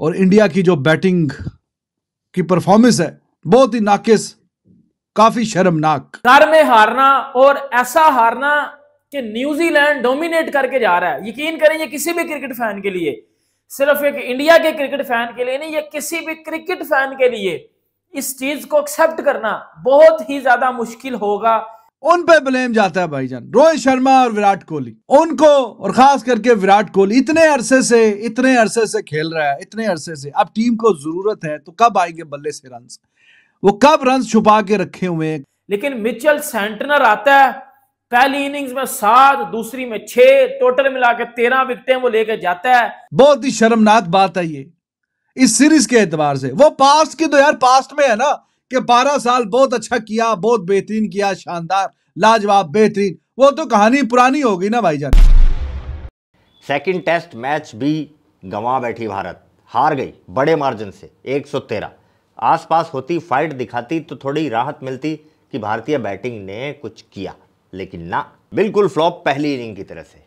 और इंडिया की जो बैटिंग की परफॉर्मेंस है बहुत ही नाकिस काफी शर्मनाक घर में हारना और ऐसा हारना कि न्यूजीलैंड डोमिनेट करके जा रहा है यकीन करें ये किसी भी क्रिकेट फैन के लिए सिर्फ एक इंडिया के क्रिकेट फैन के लिए नहीं ये किसी भी क्रिकेट फैन के लिए इस चीज को एक्सेप्ट करना बहुत ही ज्यादा मुश्किल होगा उन पे ब्लेम जाता है भाईजान रोहित शर्मा और विराट कोहली उनको और खास करके विराट कोहली इतने अरसे से इतने अरसे से खेल रहा है इतने अरसे से अब टीम को जरूरत है तो कब आएंगे बल्ले से रन वो कब रन छुपा के रखे हुए हैं लेकिन मिचल सेंटनर आता है पहली इनिंग्स में सात दूसरी में छह टोटल मिला के तेरह विकटे वो लेके जाता है बहुत ही शर्मनाक बात है ये इस सीरीज के एतबार से वो पास्ट की तो यार पास्ट में है ना कि 12 साल बहुत अच्छा किया बहुत बेहतरीन किया शानदार लाजवाब बेहतरीन वो तो कहानी पुरानी होगी ना जान सेकेंड टेस्ट मैच भी गंवा बैठी भारत हार गई बड़े मार्जिन से 113 आसपास होती फाइट दिखाती तो थोड़ी राहत मिलती कि भारतीय बैटिंग ने कुछ किया लेकिन ना बिल्कुल फ्लॉप पहली इनिंग की तरह से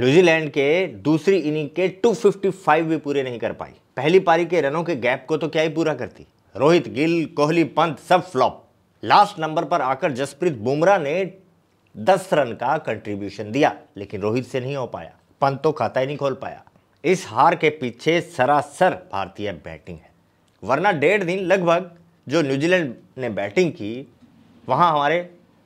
न्यूजीलैंड के दूसरी इनिंग के 255 भी पूरे नहीं कर पाई पहली पारी के रनों के गैप को तो क्या ही पूरा करती रोहित गिल कोहली पंत सब फ्लॉप लास्ट नंबर पर आकर जसप्रीत बुमराह ने 10 रन का कंट्रीब्यूशन दिया लेकिन रोहित से नहीं हो पाया पंत तो खाता ही नहीं खोल पाया इस हार के पीछे सरासर भारतीय बैटिंग है वरना डेढ़ दिन लगभग जो न्यूजीलैंड ने बैटिंग की वहाँ हमारे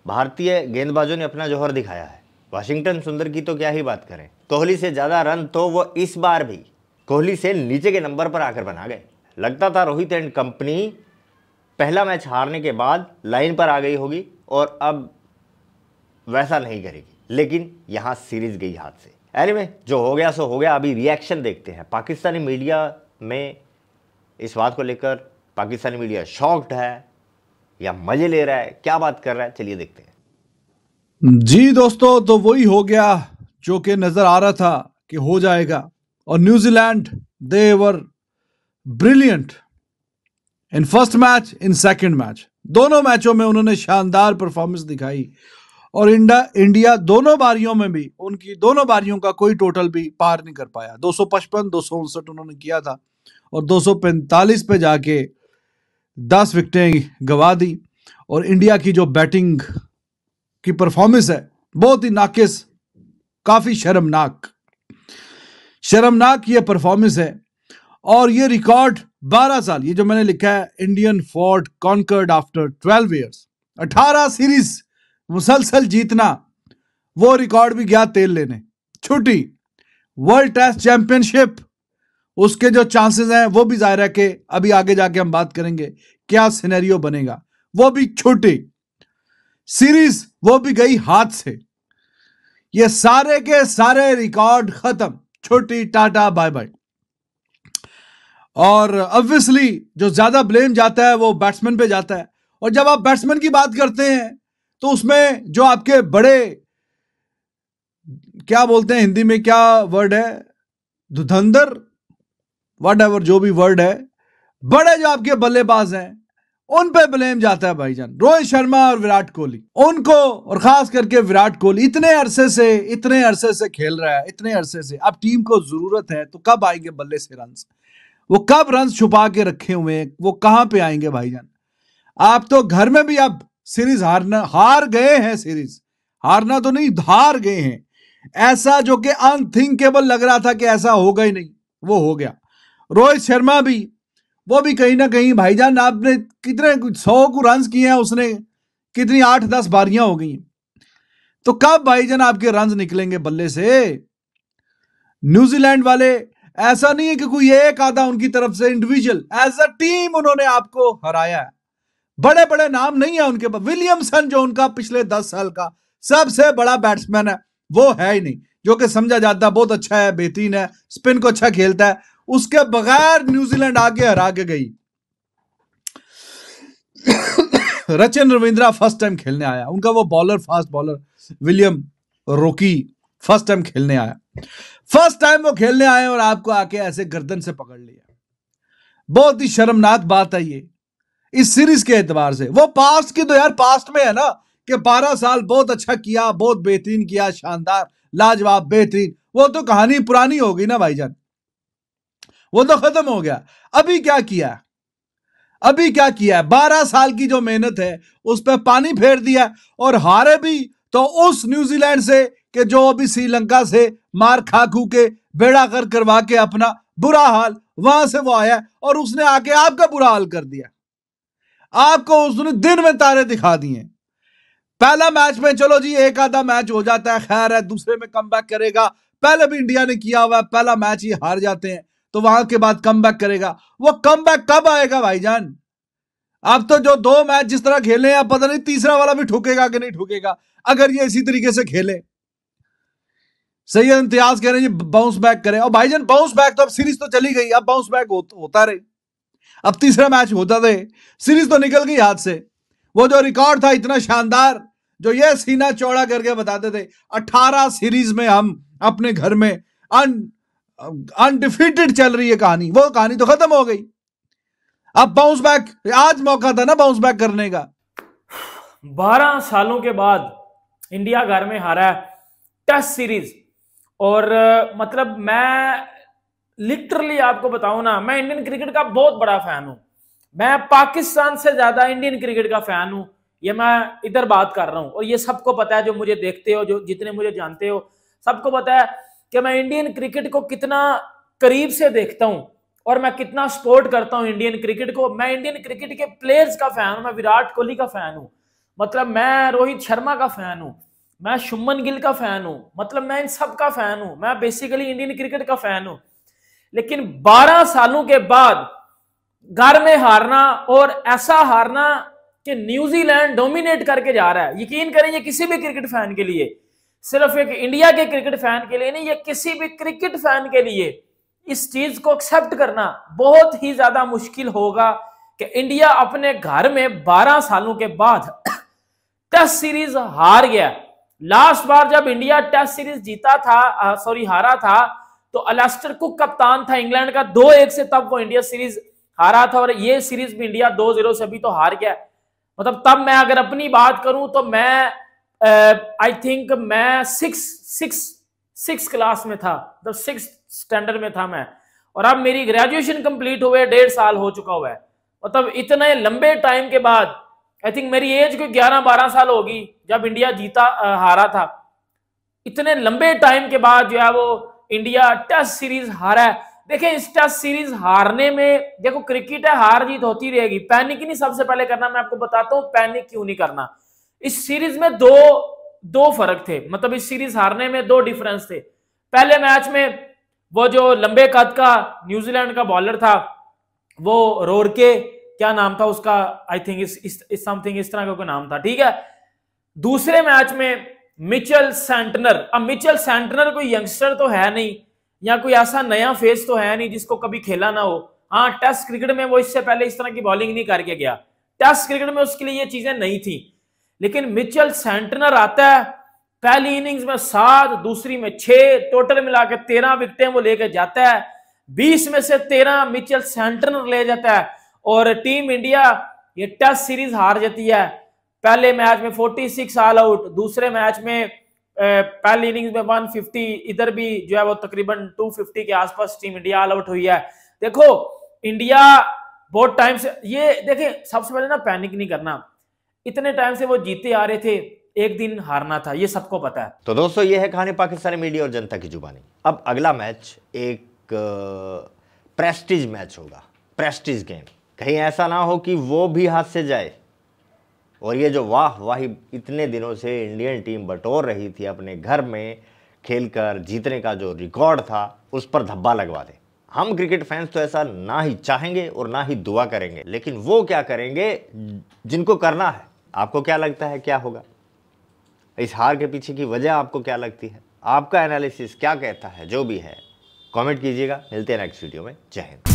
भारतीय गेंदबाजों ने अपना जोहर दिखाया है वाशिंगटन सुंदर की तो क्या ही बात करें कोहली से ज़्यादा रन तो वो इस बार भी कोहली से नीचे के नंबर पर आकर बना गए लगता था रोहित एंड कंपनी पहला मैच हारने के बाद लाइन पर आ गई होगी और अब वैसा नहीं करेगी लेकिन यहाँ सीरीज गई हाथ से एनीवे जो हो गया सो हो गया अभी रिएक्शन देखते हैं पाकिस्तानी मीडिया में इस बात को लेकर पाकिस्तानी मीडिया शॉक्ड है या मजे ले रहा है क्या बात कर रहा है चलिए देखते हैं जी दोस्तों तो वही हो गया जो कि नजर आ रहा था कि हो जाएगा और New Zealand they were brilliant in first match in second match दोनों मैचों में उन्होंने शानदार परफॉर्मेंस दिखाई और इंडा इंडिया दोनों बारियों में भी उनकी दोनों बारियों का कोई टोटल भी पार नहीं कर पाया दो सौ पचपन दो सौ उनसठ उन्होंने किया था और दो सौ पैंतालीस पे जाके दस विकटें गवा दी और इंडिया की जो बैटिंग की परफॉर्मेंस है बहुत ही नाकिस काफी शर्मनाक शर्मनाक ये परफॉर्मेंस है और ये रिकॉर्ड 12 साल ये जो मैंने लिखा है Indian fort conquered after 12 years 18 series मुसलसल जीतना वो रिकॉर्ड भी गया तेल लेने छुट्टी वर्ल्ड टेस्ट चैंपियनशिप उसके जो चांसेस हैं वो भी जाहिर है कि अभी आगे जाके हम बात करेंगे क्या सिनेरियो बनेगा वो भी छोटी सीरीज वो भी गई हाथ से ये सारे के सारे रिकॉर्ड खत्म छोटी टाटा बाय बाय और ऑब्वियसली जो ज़्यादा ब्लेम जाता है वो बैट्समैन पे जाता है और जब आप बैट्समैन की बात करते हैं तो उसमें जो आपके बड़े क्या बोलते हैं हिंदी में क्या वर्ड है धुधंधर वट एवर जो भी वर्ड है बड़े जो आपके बल्लेबाज हैं उन पे ब्लेम जाता है भाईजान रोहित शर्मा और विराट कोहली उनको और खास करके विराट कोहली इतने अरसे से इतने अरसे से खेल रहा है इतने अरसे से अब टीम को जरूरत है तो कब आएंगे बल्ले से रन वो कब रन छुपा के रखे हुए हैं वो कहां पे आएंगे भाईजान आप तो घर में भी आप सीरीज हारना हार गए हैं सीरीज हारना तो नहीं हार गए हैं ऐसा जो कि अनथिंकेबल लग रहा था कि ऐसा होगा ही नहीं वो हो गया रोहित शर्मा भी वो भी कहीं ना कहीं भाईजान आपने कितने सौ को रन किए हैं उसने कितनी आठ दस बारियां हो गई तो कब भाईजान आपके रन निकलेंगे बल्ले से न्यूजीलैंड वाले ऐसा नहीं है कि कोई एक आधा उनकी तरफ से इंडिविजुअल एज अ टीम उन्होंने आपको हराया है बड़े बड़े नाम नहीं है उनके पास विलियमसन जो उनका पिछले दस साल का सबसे बड़ा बैट्समैन है वो है ही नहीं जो कि समझा जाता है बहुत अच्छा है बेहतरीन है स्पिन को अच्छा खेलता है उसके बगैर न्यूजीलैंड आगे हरा के गई रचिन रविंद्रा फर्स्ट टाइम खेलने आया उनका वो bowler fast bowler William Rourke first time खेलने आया फर्स्ट टाइम वो खेलने आए और आपको आके ऐसे गर्दन से पकड़ लिया बहुत ही शर्मनाक बात है ये इस सीरीज के एतबार से वो पास्ट की तो यार पास्ट में है ना कि 12 साल बहुत अच्छा किया बहुत बेहतरीन किया शानदार लाजवाब बेहतरीन वो तो कहानी पुरानी होगी ना भाईजान वो तो खत्म हो गया अभी क्या किया अभी क्या किया है बारह साल की जो मेहनत है उस पर पानी फेर दिया और हारे भी तो उस न्यूजीलैंड से कि जो अभी श्रीलंका से मार खा खू के बेड़ा कर करवा के अपना बुरा हाल वहां से वो आया और उसने आके आपका बुरा हाल कर दिया आपको उसने दिन में तारे दिखा दिए पहला मैच में चलो जी एक आधा मैच हो जाता है खैर है दूसरे में कम करेगा पहले भी इंडिया ने किया हुआ पहला मैच ही हार जाते हैं तो वहां के बाद कम करेगा वो कम कब आएगा भाईजान अब तो जो दो मैच जिस तरह खेले हैं पता नहीं तीसरा वाला भी ठुकेगा कि नहीं ठुकेगा अगर ये इसी तरीके से खेले सही इम्तियाज कह रहे हैं जी बाउंस बैक करें और जान बाउंस बैक तो अब सीरीज तो चली गई अब बाउंस बैक हो, होता रहे अब तीसरा मैच होता रहे सीरीज तो निकल गई हाथ से वो जो रिकॉर्ड था इतना शानदार जो ये सीना चौड़ा करके बताते थे 18 सीरीज में हम अपने घर में अन अनडिफीटेड चल रही है कहानी वो कहानी तो खत्म हो गई अब बाउंस बैक आज मौका था ना बाउंस बैक करने का बारह सालों के बाद इंडिया घर में हारा है टेस्ट सीरीज और मतलब मैं लिटरली आपको बताऊं ना मैं इंडियन क्रिकेट का बहुत बड़ा फैन हूं मैं पाकिस्तान से ज्यादा इंडियन क्रिकेट का फैन हूं ये मैं इधर बात कर रहा हूं और ये सबको पता है जो मुझे देखते हो जो जितने मुझे जानते हो सबको पता है कि मैं इंडियन क्रिकेट को कितना करीब से देखता हूं और मैं कितना सपोर्ट करता हूं इंडियन क्रिकेट को मैं इंडियन क्रिकेट के प्लेयर्स का फैन हूं मैं विराट कोहली का फैन हूं मतलब मैं रोहित शर्मा का फैन हूं मैं शुमन गिल का फैन हूं मतलब मैं इन सब का फैन हूं मैं बेसिकली इंडियन क्रिकेट का फैन हूं लेकिन 12 सालों के बाद घर में हारना और ऐसा हारना कि न्यूजीलैंड डोमिनेट करके जा रहा है यकीन करें ये किसी भी क्रिकेट फैन के लिए सिर्फ एक इंडिया के क्रिकेट फैन के लिए नहीं ये किसी भी क्रिकेट फैन के लिए इस चीज को एक्सेप्ट करना बहुत ही ज्यादा मुश्किल होगा कि इंडिया अपने घर में 12 सालों के बाद टेस्ट सीरीज हार गया लास्ट बार जब इंडिया टेस्ट सीरीज जीता था सॉरी हारा था तो अलास्टर कुक कप्तान था इंग्लैंड का दो एक से तब वो इंडिया सीरीज हारा था और ये सीरीज भी इंडिया दो जीरो से अभी तो हार गया मतलब तब मैं अगर अपनी बात करूं तो मैं आई थिंक मैं सिक्स सिक्स सिक्स क्लास में था मतलब सिक्स स्टैंडर्ड में था मैं और अब मेरी ग्रेजुएशन कंप्लीट हुए डेढ़ साल हो चुका हुआ है मतलब इतने लंबे टाइम के बाद आई थिंक मेरी एज कोई ग्यारह बारह साल होगी जब इंडिया जीता आ, हारा था इतने लंबे टाइम के बाद जो है वो इंडिया टेस्ट सीरीज हारा है देखें इस टेस्ट सीरीज हारने में देखो क्रिकेट है हार जीत होती रहेगी पैनिक ही नहीं सबसे पहले करना मैं आपको बताता हूँ पैनिक क्यों नहीं करना इस सीरीज में दो दो फर्क थे मतलब इस सीरीज हारने में दो डिफरेंस थे पहले मैच में वो जो लंबे कद का न्यूजीलैंड का बॉलर था वो रोरके क्या नाम था उसका आई थिंक समथिंग इस तरह का कोई नाम था ठीक है दूसरे मैच में मिचेल सेंटनर अब मिचेल सेंटनर कोई यंगस्टर तो है नहीं या कोई ऐसा नया फेस तो है नहीं जिसको कभी खेला ना हो हाँ टेस्ट क्रिकेट में वो इससे पहले इस तरह की बॉलिंग नहीं करके गया टेस्ट क्रिकेट में उसके लिए ये चीजें नहीं थी लेकिन मिचेल सेंटनर आता है पहली इनिंग्स में सात दूसरी में छह टोटल मिला के तेरह विकटें वो लेके जाता है बीस में से तेरह मिचल सेंटनर ले जाता है और टीम इंडिया ये टेस्ट सीरीज हार जाती है पहले मैच में 46 ऑल आउट दूसरे मैच में पहली इनिंग्स में 150 इधर भी जो है वो तकरीबन 250 के आसपास टीम इंडिया ऑल आउट हुई है देखो इंडिया बहुत टाइम से ये देखें सबसे पहले ना पैनिक नहीं करना इतने टाइम से वो जीते आ रहे थे एक दिन हारना था ये सबको पता है तो दोस्तों ये है कहानी पाकिस्तानी मीडिया और जनता की जुबानी अब अगला मैच एक प्रेस्टिज मैच होगा प्रेस्टिज गेम कहीं ऐसा ना हो कि वो भी हाथ से जाए और ये जो वाह वाह इतने दिनों से इंडियन टीम बटोर रही थी अपने घर में खेलकर जीतने का जो रिकॉर्ड था उस पर धब्बा लगवा दे हम क्रिकेट फैंस तो ऐसा ना ही चाहेंगे और ना ही दुआ करेंगे लेकिन वो क्या करेंगे जिनको करना है आपको क्या लगता है क्या होगा इस हार के पीछे की वजह आपको क्या लगती है आपका एनालिसिस क्या कहता है जो भी है कमेंट कीजिएगा मिलते हैं नेक्स्ट वीडियो में जय हिंद